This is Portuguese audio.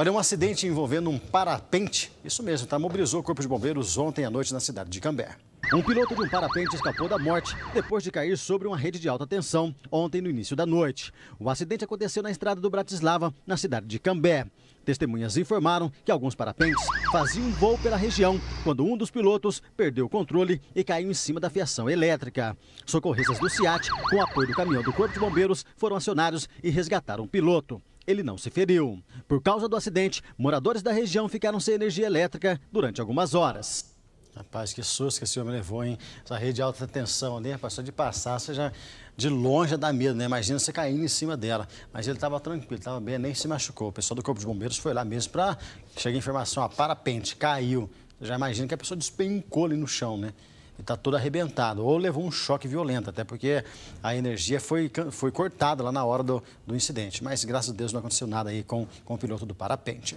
Olha, um acidente envolvendo um parapente, isso mesmo, tá? Mobilizou o Corpo de Bombeiros ontem à noite na cidade de Cambé. Um piloto de um parapente escapou da morte depois de cair sobre uma rede de alta tensão ontem no início da noite. O acidente aconteceu na estrada do Bratislava, na cidade de Cambé. Testemunhas informaram que alguns parapentes faziam um voo pela região quando um dos pilotos perdeu o controle e caiu em cima da fiação elétrica. Socorristas do CIAT, com apoio do caminhão do Corpo de Bombeiros, foram acionados e resgataram o piloto ele não se feriu. Por causa do acidente, moradores da região ficaram sem energia elétrica durante algumas horas. Rapaz, que susto que esse homem levou, hein? Essa rede de alta tensão, rapaz, Passou de passar, você já de longe dá medo, né? Imagina você caindo em cima dela. Mas ele estava tranquilo, estava bem, nem se machucou. O pessoal do Corpo de Bombeiros foi lá mesmo para chegar a informação, a parapente, caiu. Você já imagina que a pessoa despencou ali no chão, né? está todo arrebentado. Ou levou um choque violento, até porque a energia foi, foi cortada lá na hora do, do incidente. Mas graças a Deus não aconteceu nada aí com, com o piloto do parapente.